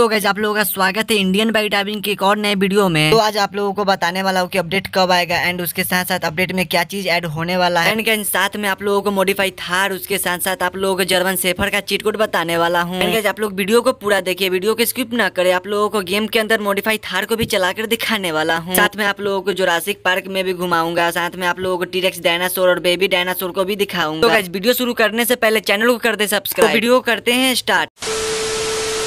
तो गैस आप लोगों का स्वागत है इंडियन बाइक ड्राइविंग के एक और नए वीडियो में तो आज आप लोगों को बताने वाला हूँ कि अपडेट कब आएगा एंड उसके साथ साथ अपडेट में क्या चीज ऐड होने वाला है एंड गैस साथ में आप लोगों को मॉडिफाई थार उसके साथ साथ आप लोगों को जर्मन सेफर का चीट कोड बताने वाला हूँ एंड आप लोग वीडियो को पूरा देखिए वीडियो को स्किप ना करे आप लोगों को गेम के अंदर मॉडिफाई थार को भी चलाकर दिखाने वाला हूँ साथ में आप लोगों को जोरासिक पार्क में भी घुमाऊंगा साथ में आप लोगों को टीरेक्स डायनासोर और बेबी डायनासोर को भी दिखाऊंगा वीडियो तो शुरू करने से पहले चैनल को कर दे सब्सक्राइब वीडियो तो करते हैं स्टार्ट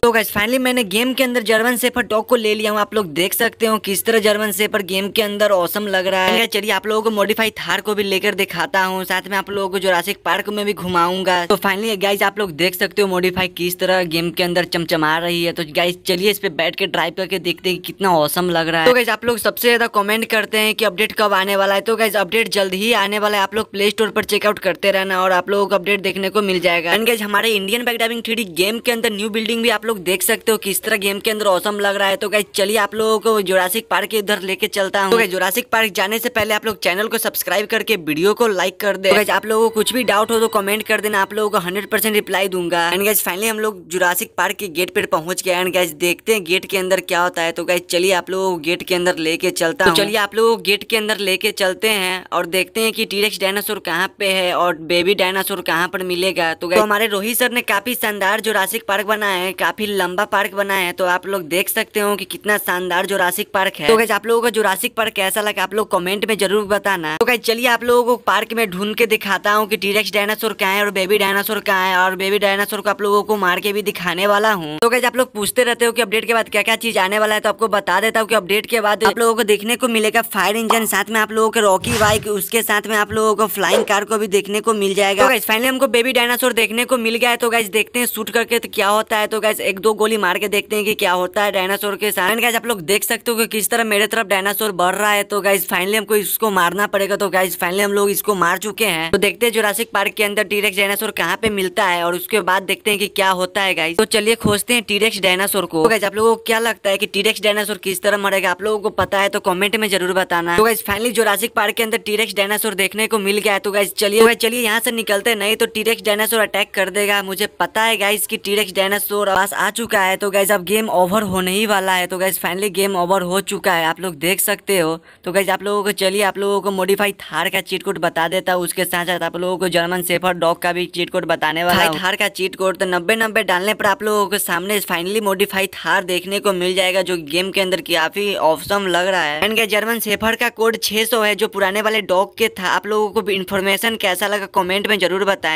तो गैस फाइनली मैंने गेम के अंदर जर्मन सेफर डॉग को ले लिया हूँ आप लोग देख सकते हो किस तरह जर्मन सेफर गेम के अंदर औसम लग रहा है चलिए आप लोगों को मॉडिफाई थार को भी लेकर दिखाता हूँ साथ में आप लोगों को जोरासिक पार्क में भी घुमाऊंगा तो फाइनली गाइज आप लोग देख सकते हो मॉडिफाई किस तरह गेम के अंदर चमचमा रही है तो गाइज चलिए इस पे बैठ के ड्राइव करके देखते हैं कितना औसम लग रहा है तो गाइज आप लोग सबसे ज्यादा कॉमेंट करते हैं की अपडेट कब आने वाला है तो गाइज अपडेट जल्द ही आने वाला है आप लोग प्ले स्टोर पर चेकआउट करते रहना और आप लोगों को अपडेट देखने को मिल जाएगा एंड गाइज हमारे इंडियन ड्राइविंग थ्री गेम के अंदर न्यू बिल्डिंग भी आप लोग लोग देख सकते हो किस तरह गेम के अंदर औसम लग रहा है तो गाइज चलिए आप लोगों को जोरासिक पार्क के उधर लेके चलता हूँ तो जोरासिक पार्क जाने से पहले आप लोग चैनल को सब्सक्राइब करके वीडियो को लाइक कर दे तो आप लोगों को कुछ भी डाउट हो तो कमेंट कर देना आप लोगों को हंड्रेड परसेंट रिप्लाई दूंगा एंड गाइज फाइनली हम लोग जुरासिक पार्क के गेट पर पहुंच गए एंड गाइज देखते हैं गेट के अंदर क्या होता है तो गाइज चलिए आप लोगों को गेट के अंदर लेके चलता तो हूँ चलिए आप लोगों को गेट के अंदर लेके चलते हैं और देखते हैं की टीरेक्स डायनासोर कहाँ पे है और बेबी डायनासोर कहाँ पर मिलेगा तो, तो हमारे रोहित सर ने काफी शानदार जोरासिक पार्क बनाया है काफी काफी लंबा पार्क बना है तो आप लोग देख सकते हो कि कितना शानदार जोरासिक पार्क है तो गैस आप लोगों को जोरासिक पार्क कैसा लगा आप लोग कमेंट में जरूर बताना तो गैस चलिए आप लोगों को पार्क में ढूंढ के दिखाता हूँ कि टीरेक्स डायनासोर क्या है और बेबी डायनासोर क्या है और बेबी डायनासोर को आप लोगों को मार के भी दिखाने वाला हूँ तो गैस आप लोग पूछते रहते हो की अपडेट के बाद क्या क्या चीज आने वाला है तो आपको बता देता हूँ कि अपडेट के बाद आप लोगों को देखने को मिलेगा फायर इंजन साथ में आप लोगों के रॉकी बाइक उसके साथ में आप लोगों को फ्लाइंग कार को भी देखने को मिल जाएगा फाइनली तो हमको बेबी डायनासोर देखने को मिल गया है तो गैस देखते हैं शूट करके तो क्या होता है तो गैस एक दो गोली मार के देखते हैं कि क्या होता है डायनासोर के साथ गाइज आप लोग देख सकते हो कि किस तरह मेरे तरफ डायनासोर बढ़ रहा है तो गाइज फाइनली हमको इसको मारना पड़ेगा तो गाइज फाइनली हम लोग इसको मार चुके हैं तो देखते हैं जोरासिक पार्क के अंदर टीरेक्स डायनासोर कहाँ पे मिलता है और उसके बाद देखते हैं कि क्या होता है गाइज तो चलिए खोजते हैं टीरेक्स डायनासोर को गाइज तो आप लोगों को क्या लगता है की टीरेक्स डायनासोर किस तरह मरेगा आप लोगों को पता है तो कॉमेंट में जरूर बताना तो गाइज फाइनली जोरासिक पार्क के अंदर टीरेक्स डायनासोर देखने को मिल गया है तो गाइज चलिए तो चलिए यहाँ से निकलते नहीं तो टीरेक्स डायनासोर अटैक कर देगा मुझे पता है गाइज की टीरेक्स डायनासोर आ चुका है तो गैज़ अब गेम ओवर होने ही वाला है तो गैज़ फाइनली गेम ओवर हो चुका है आप लोग देख सकते हो तो गैज़ आप लोगों को चलिए आप लोगों को मॉडिफाइड थार का चीट कोड बता देता हूँ उसके साथ साथ आप लोगों को जर्मन सेफर डॉग का भी चीट कोड बताने वाला है थार का चीट कोड तो नब्बे नब्बे डालने पर आप लोगों के सामने फाइनली मोडिफाइड थार देखने को मिल जाएगा जो गेम के अंदर काफ़ी ऑप्शन लग रहा है एंड जर्मन सेफर का कोड छः है जो पुराने वाले डॉग के था आप लोगों को इन्फॉर्मेशन कैसा लगा कॉमेंट में जरूर बताए